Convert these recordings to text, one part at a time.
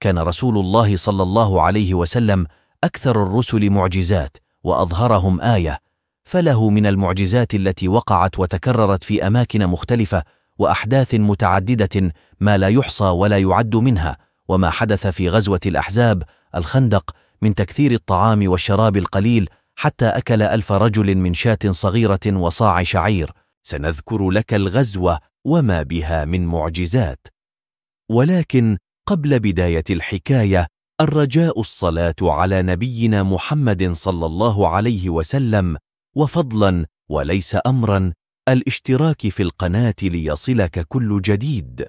كان رسول الله صلى الله عليه وسلم أكثر الرسل معجزات وأظهرهم آية فله من المعجزات التي وقعت وتكررت في أماكن مختلفة وأحداث متعددة ما لا يحصى ولا يعد منها وما حدث في غزوة الأحزاب الخندق من تكثير الطعام والشراب القليل حتى أكل ألف رجل من شاة صغيرة وصاع شعير سنذكر لك الغزوة وما بها من معجزات ولكن قبل بداية الحكاية الرجاء الصلاة على نبينا محمد صلى الله عليه وسلم وفضلا وليس أمرا الاشتراك في القناة ليصلك كل جديد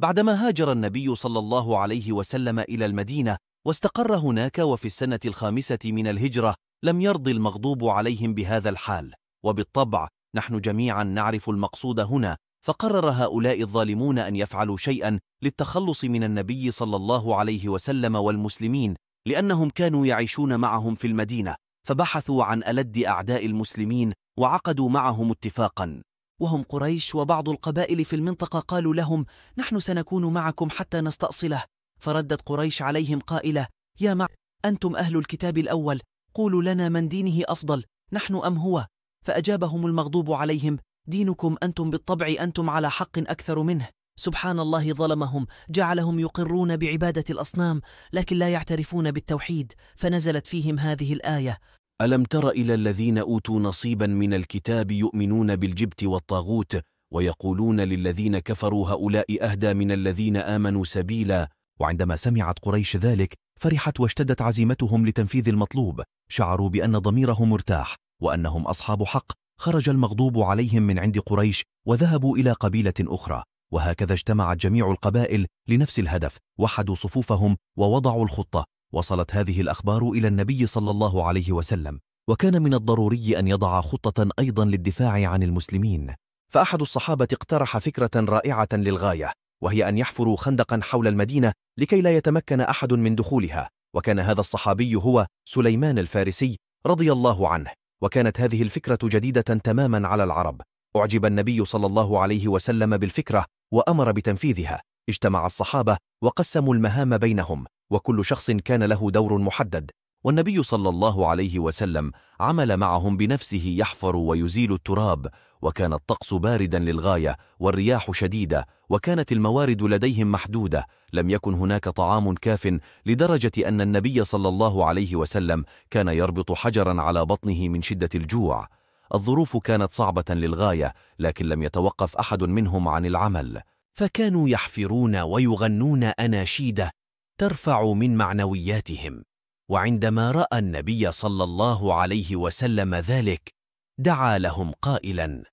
بعدما هاجر النبي صلى الله عليه وسلم إلى المدينة واستقر هناك وفي السنة الخامسة من الهجرة لم يرض المغضوب عليهم بهذا الحال وبالطبع نحن جميعا نعرف المقصود هنا فقرر هؤلاء الظالمون أن يفعلوا شيئا للتخلص من النبي صلى الله عليه وسلم والمسلمين لأنهم كانوا يعيشون معهم في المدينة فبحثوا عن ألد أعداء المسلمين وعقدوا معهم اتفاقا وهم قريش وبعض القبائل في المنطقة قالوا لهم نحن سنكون معكم حتى نستأصله فردت قريش عليهم قائلة يا مع أنتم أهل الكتاب الأول قولوا لنا من دينه أفضل نحن أم هو فأجابهم المغضوب عليهم دينكم أنتم بالطبع أنتم على حق أكثر منه سبحان الله ظلمهم جعلهم يقرون بعبادة الأصنام لكن لا يعترفون بالتوحيد فنزلت فيهم هذه الآية ألم تر إلى الذين أوتوا نصيبا من الكتاب يؤمنون بالجبت والطاغوت ويقولون للذين كفروا هؤلاء أهدى من الذين آمنوا سبيلا وعندما سمعت قريش ذلك فرحت واشتدت عزيمتهم لتنفيذ المطلوب شعروا بأن ضميرهم مرتاح وأنهم أصحاب حق خرج المغضوب عليهم من عند قريش وذهبوا إلى قبيلة أخرى وهكذا اجتمعت جميع القبائل لنفس الهدف وحدوا صفوفهم ووضعوا الخطة وصلت هذه الأخبار إلى النبي صلى الله عليه وسلم وكان من الضروري أن يضع خطة أيضا للدفاع عن المسلمين فأحد الصحابة اقترح فكرة رائعة للغاية وهي أن يحفروا خندقا حول المدينة لكي لا يتمكن أحد من دخولها وكان هذا الصحابي هو سليمان الفارسي رضي الله عنه وكانت هذه الفكرة جديدة تماما على العرب أعجب النبي صلى الله عليه وسلم بالفكرة وأمر بتنفيذها اجتمع الصحابة وقسموا المهام بينهم وكل شخص كان له دور محدد والنبي صلى الله عليه وسلم عمل معهم بنفسه يحفر ويزيل التراب وكان الطقس باردا للغاية والرياح شديدة وكانت الموارد لديهم محدودة لم يكن هناك طعام كاف لدرجة أن النبي صلى الله عليه وسلم كان يربط حجرا على بطنه من شدة الجوع الظروف كانت صعبة للغاية لكن لم يتوقف أحد منهم عن العمل فكانوا يحفرون ويغنون أناشيدة ترفع من معنوياتهم وعندما رأى النبي صلى الله عليه وسلم ذلك دعا لهم قائلا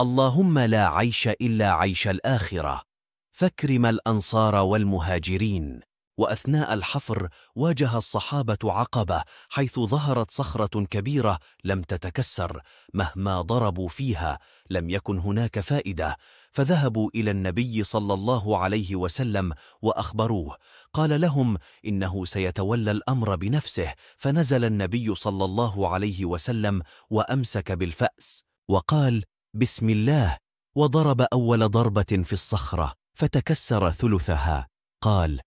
اللهم لا عيش إلا عيش الآخرة فاكرم الأنصار والمهاجرين وأثناء الحفر واجه الصحابة عقبة حيث ظهرت صخرة كبيرة لم تتكسر مهما ضربوا فيها لم يكن هناك فائدة فذهبوا إلى النبي صلى الله عليه وسلم وأخبروه قال لهم إنه سيتولى الأمر بنفسه فنزل النبي صلى الله عليه وسلم وأمسك بالفأس وقال بسم الله وضرب أول ضربة في الصخرة فتكسر ثلثها قال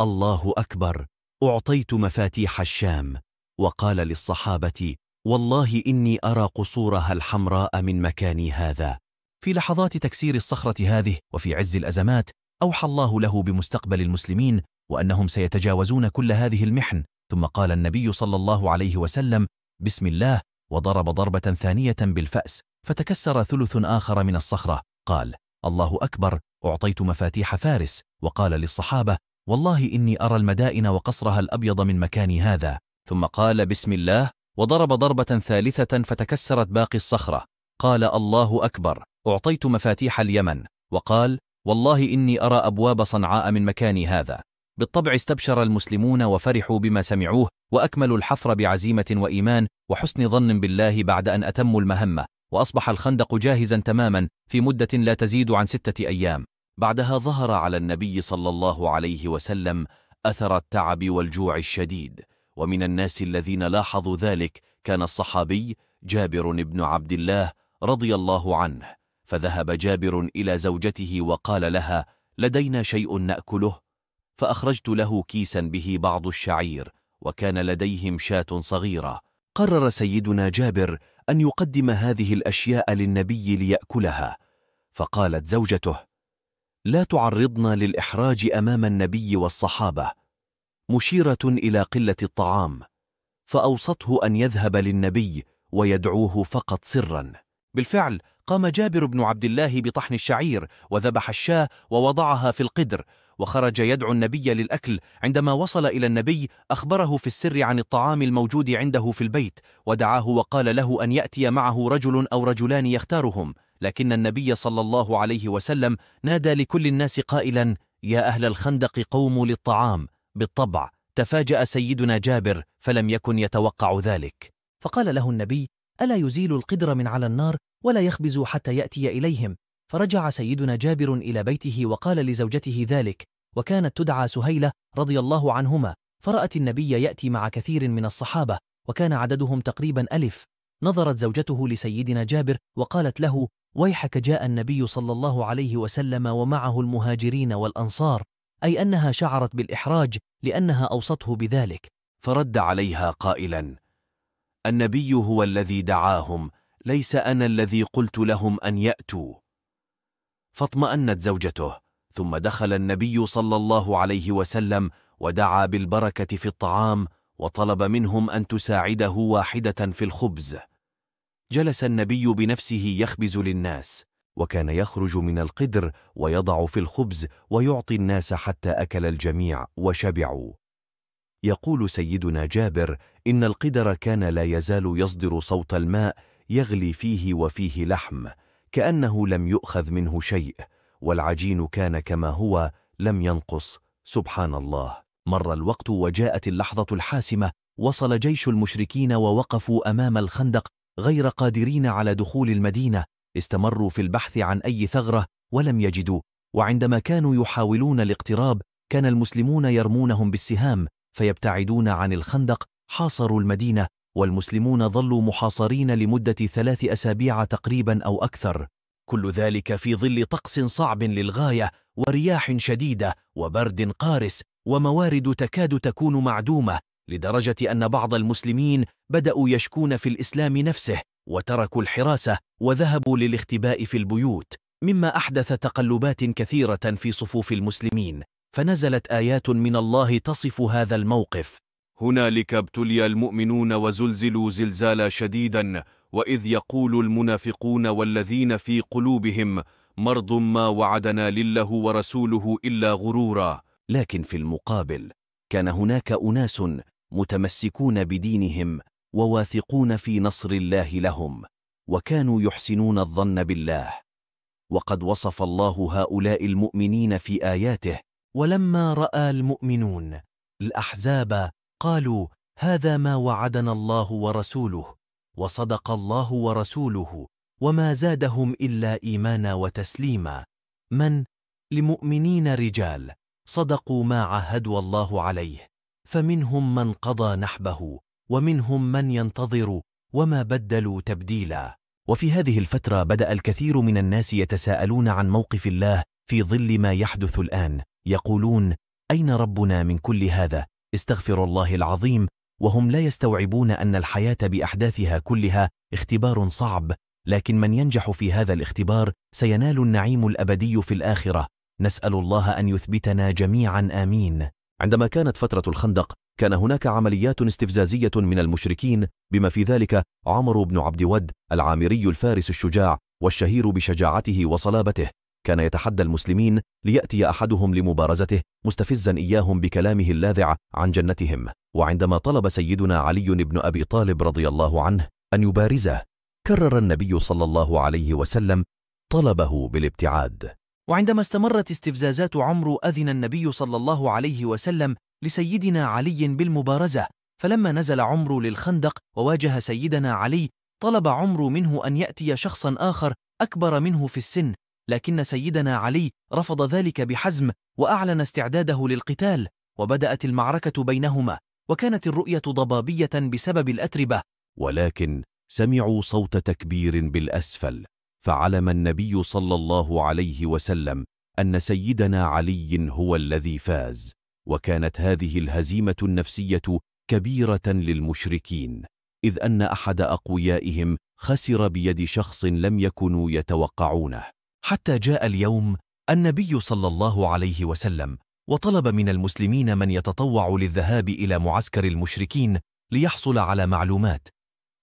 الله أكبر أعطيت مفاتيح الشام وقال للصحابة والله إني أرى قصورها الحمراء من مكاني هذا في لحظات تكسير الصخرة هذه وفي عز الأزمات أوحى الله له بمستقبل المسلمين وأنهم سيتجاوزون كل هذه المحن ثم قال النبي صلى الله عليه وسلم بسم الله وضرب ضربة ثانية بالفأس فتكسر ثلث آخر من الصخرة قال الله أكبر أعطيت مفاتيح فارس وقال للصحابة والله إني أرى المدائن وقصرها الأبيض من مكاني هذا ثم قال بسم الله وضرب ضربة ثالثة فتكسرت باقي الصخرة قال الله أكبر أعطيت مفاتيح اليمن وقال والله إني أرى أبواب صنعاء من مكاني هذا بالطبع استبشر المسلمون وفرحوا بما سمعوه وأكملوا الحفر بعزيمة وإيمان وحسن ظن بالله بعد أن أتموا المهمة وأصبح الخندق جاهزا تماما في مدة لا تزيد عن ستة أيام بعدها ظهر على النبي صلى الله عليه وسلم أثر التعب والجوع الشديد ومن الناس الذين لاحظوا ذلك كان الصحابي جابر بن عبد الله رضي الله عنه فذهب جابر إلى زوجته وقال لها لدينا شيء نأكله فأخرجت له كيسا به بعض الشعير وكان لديهم شاة صغيرة قرر سيدنا جابر أن يقدم هذه الأشياء للنبي ليأكلها فقالت زوجته لا تعرضنا للإحراج أمام النبي والصحابة مشيرة إلى قلة الطعام فأوصته أن يذهب للنبي ويدعوه فقط سرا بالفعل قام جابر بن عبد الله بطحن الشعير وذبح الشاة ووضعها في القدر وخرج يدعو النبي للأكل عندما وصل إلى النبي أخبره في السر عن الطعام الموجود عنده في البيت ودعاه وقال له أن يأتي معه رجل أو رجلان يختارهم لكن النبي صلى الله عليه وسلم نادى لكل الناس قائلا يا أهل الخندق قوموا للطعام بالطبع تفاجأ سيدنا جابر فلم يكن يتوقع ذلك فقال له النبي ألا يزيل القدر من على النار ولا يخبز حتى يأتي إليهم فرجع سيدنا جابر إلى بيته وقال لزوجته ذلك وكانت تدعى سهيلة رضي الله عنهما فرأت النبي يأتي مع كثير من الصحابة وكان عددهم تقريبا ألف نظرت زوجته لسيدنا جابر وقالت له ويحك جاء النبي صلى الله عليه وسلم ومعه المهاجرين والأنصار أي أنها شعرت بالإحراج لأنها أوصته بذلك فرد عليها قائلا النبي هو الذي دعاهم ليس أنا الذي قلت لهم أن يأتوا فاطمأنت زوجته ثم دخل النبي صلى الله عليه وسلم ودعا بالبركة في الطعام وطلب منهم أن تساعده واحدة في الخبز جلس النبي بنفسه يخبز للناس وكان يخرج من القدر ويضع في الخبز ويعطي الناس حتى أكل الجميع وشبعوا يقول سيدنا جابر إن القدر كان لا يزال يصدر صوت الماء يغلي فيه وفيه لحم كأنه لم يؤخذ منه شيء والعجين كان كما هو لم ينقص سبحان الله مر الوقت وجاءت اللحظة الحاسمة وصل جيش المشركين ووقفوا أمام الخندق غير قادرين على دخول المدينة استمروا في البحث عن أي ثغرة ولم يجدوا وعندما كانوا يحاولون الاقتراب كان المسلمون يرمونهم بالسهام فيبتعدون عن الخندق حاصروا المدينة والمسلمون ظلوا محاصرين لمدة ثلاث أسابيع تقريبا أو أكثر كل ذلك في ظل طقس صعب للغاية ورياح شديدة وبرد قارس وموارد تكاد تكون معدومة لدرجة أن بعض المسلمين بدأوا يشكون في الإسلام نفسه وتركوا الحراسة وذهبوا للاختباء في البيوت مما أحدث تقلبات كثيرة في صفوف المسلمين فنزلت آيات من الله تصف هذا الموقف هنالك ابتلي المؤمنون وزلزلوا زلزالا شديدا واذ يقول المنافقون والذين في قلوبهم مرض ما وعدنا لله ورسوله الا غرورا لكن في المقابل كان هناك اناس متمسكون بدينهم وواثقون في نصر الله لهم وكانوا يحسنون الظن بالله وقد وصف الله هؤلاء المؤمنين في اياته ولما راى المؤمنون الاحزاب قالوا هذا ما وعدنا الله ورسوله وصدق الله ورسوله وما زادهم إلا إيمانا وتسليما من لمؤمنين رجال صدقوا ما عهدوا الله عليه فمنهم من قضى نحبه ومنهم من ينتظر وما بدلوا تبديلا وفي هذه الفترة بدأ الكثير من الناس يتساءلون عن موقف الله في ظل ما يحدث الآن يقولون أين ربنا من كل هذا استغفر الله العظيم وهم لا يستوعبون أن الحياة بأحداثها كلها اختبار صعب لكن من ينجح في هذا الاختبار سينال النعيم الأبدي في الآخرة نسأل الله أن يثبتنا جميعا آمين عندما كانت فترة الخندق كان هناك عمليات استفزازية من المشركين بما في ذلك عمر بن عبد ود العامري الفارس الشجاع والشهير بشجاعته وصلابته كان يتحدى المسلمين ليأتي أحدهم لمبارزته مستفزا إياهم بكلامه اللاذع عن جنتهم وعندما طلب سيدنا علي بن أبي طالب رضي الله عنه أن يبارزه كرر النبي صلى الله عليه وسلم طلبه بالابتعاد وعندما استمرت استفزازات عمرو أذن النبي صلى الله عليه وسلم لسيدنا علي بالمبارزة فلما نزل عمرو للخندق وواجه سيدنا علي طلب عمرو منه أن يأتي شخصا آخر أكبر منه في السن لكن سيدنا علي رفض ذلك بحزم وأعلن استعداده للقتال وبدأت المعركة بينهما وكانت الرؤية ضبابية بسبب الأتربة ولكن سمعوا صوت تكبير بالأسفل فعلم النبي صلى الله عليه وسلم أن سيدنا علي هو الذي فاز وكانت هذه الهزيمة النفسية كبيرة للمشركين إذ أن أحد أقويائهم خسر بيد شخص لم يكونوا يتوقعونه حتى جاء اليوم النبي صلى الله عليه وسلم وطلب من المسلمين من يتطوع للذهاب إلى معسكر المشركين ليحصل على معلومات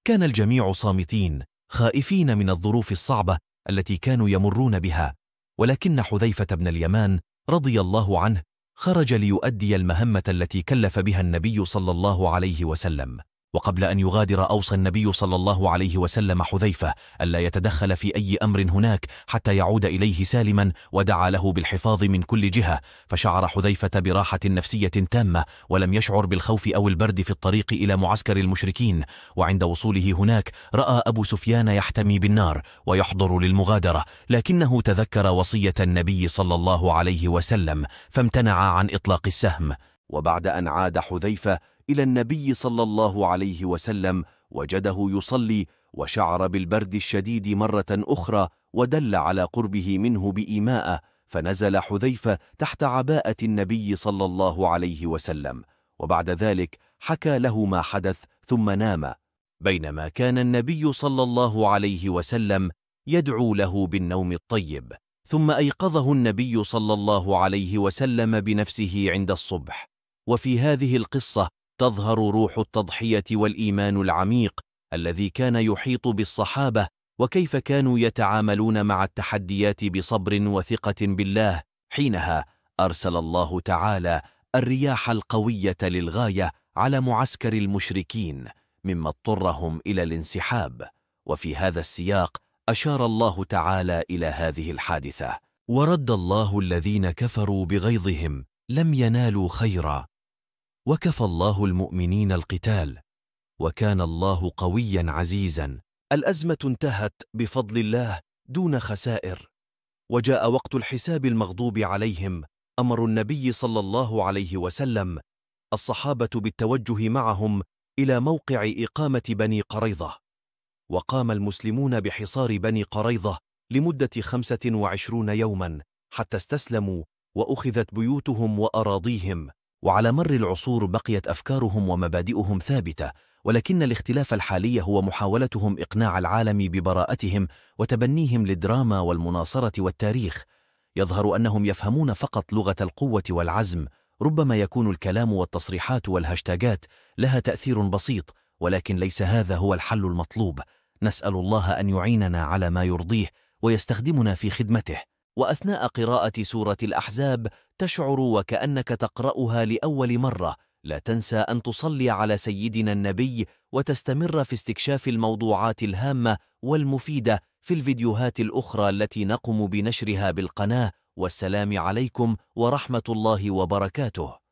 كان الجميع صامتين خائفين من الظروف الصعبة التي كانوا يمرون بها ولكن حذيفة بن اليمان رضي الله عنه خرج ليؤدي المهمة التي كلف بها النبي صلى الله عليه وسلم وقبل أن يغادر أوصى النبي صلى الله عليه وسلم حذيفة ألا يتدخل في أي أمر هناك حتى يعود إليه سالما ودعا له بالحفاظ من كل جهة فشعر حذيفة براحة نفسية تامة ولم يشعر بالخوف أو البرد في الطريق إلى معسكر المشركين وعند وصوله هناك رأى أبو سفيان يحتمي بالنار ويحضر للمغادرة لكنه تذكر وصية النبي صلى الله عليه وسلم فامتنع عن إطلاق السهم وبعد أن عاد حذيفة إلى النبي صلى الله عليه وسلم وجده يصلي وشعر بالبرد الشديد مرة أخرى ودل على قربه منه بإيماءه فنزل حذيفة تحت عباءة النبي صلى الله عليه وسلم وبعد ذلك حكى له ما حدث ثم نام بينما كان النبي صلى الله عليه وسلم يدعو له بالنوم الطيب ثم أيقظه النبي صلى الله عليه وسلم بنفسه عند الصبح وفي هذه القصة تظهر روح التضحية والإيمان العميق الذي كان يحيط بالصحابة وكيف كانوا يتعاملون مع التحديات بصبر وثقة بالله حينها أرسل الله تعالى الرياح القوية للغاية على معسكر المشركين مما اضطرهم إلى الانسحاب وفي هذا السياق أشار الله تعالى إلى هذه الحادثة ورد الله الذين كفروا بغيظهم لم ينالوا خيرا وكفى الله المؤمنين القتال وكان الله قويا عزيزا الأزمة انتهت بفضل الله دون خسائر وجاء وقت الحساب المغضوب عليهم أمر النبي صلى الله عليه وسلم الصحابة بالتوجه معهم إلى موقع إقامة بني قريظة وقام المسلمون بحصار بني قريظة لمدة خمسة وعشرون يوما حتى استسلموا وأخذت بيوتهم وأراضيهم وعلى مر العصور بقيت أفكارهم ومبادئهم ثابتة ولكن الاختلاف الحالي هو محاولتهم إقناع العالم ببراءتهم وتبنيهم للدراما والمناصرة والتاريخ يظهر أنهم يفهمون فقط لغة القوة والعزم ربما يكون الكلام والتصريحات والهاشتاجات لها تأثير بسيط ولكن ليس هذا هو الحل المطلوب نسأل الله أن يعيننا على ما يرضيه ويستخدمنا في خدمته وأثناء قراءة سورة الأحزاب تشعر وكأنك تقرأها لأول مرة لا تنسى أن تصلي على سيدنا النبي وتستمر في استكشاف الموضوعات الهامة والمفيدة في الفيديوهات الأخرى التي نقوم بنشرها بالقناة والسلام عليكم ورحمة الله وبركاته